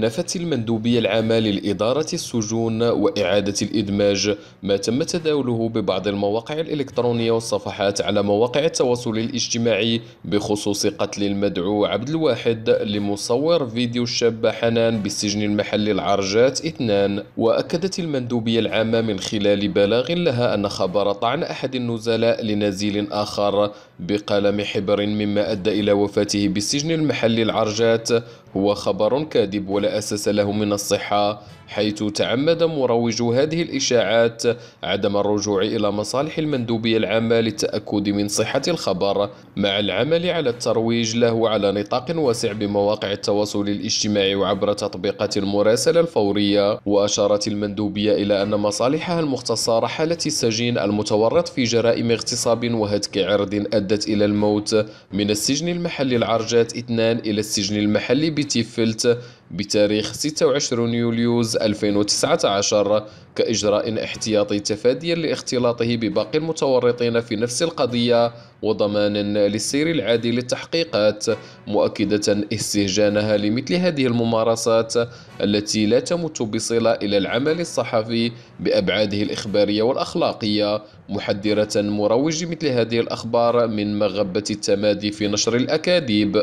نفت المندوبية العامة للإدارة السجون وإعادة الإدماج ما تم تداوله ببعض المواقع الإلكترونية والصفحات على مواقع التواصل الاجتماعي بخصوص قتل المدعو عبد الواحد لمصور فيديو الشابة حنان بالسجن المحلي العرجات اثنان وأكدت المندوبية العامة من خلال بلاغ لها أن خبر طعن أحد النزلاء لنزيل آخر بقلم حبر مما أدى إلى وفاته بالسجن المحلي العرجات هو خبر كاذب ولا أسس أساس له من الصحة حيث تعمد مروج هذه الإشاعات عدم الرجوع إلى مصالح المندوبية العامة للتأكد من صحة الخبر مع العمل على الترويج له على نطاق واسع بمواقع التواصل الاجتماعي وعبر تطبيقات المراسلة الفورية وأشارت المندوبية إلى أن مصالحها المختصة رحلت السجين المتورط في جرائم اغتصاب وهتك عرض أدت إلى الموت من السجن المحلي العرجات 2 إلى السجن المحلي بتيفلت بتاريخ 26 يوليوز 2019 كإجراء احتياطي تفاديا لاختلاطه بباقي المتورطين في نفس القضية وضمانا للسير العادي للتحقيقات مؤكدة استهجانها لمثل هذه الممارسات التي لا تمت بصلة إلى العمل الصحفي بأبعاده الإخبارية والأخلاقية محذرة مروج مثل هذه الأخبار من مغبة التمادي في نشر الأكاذيب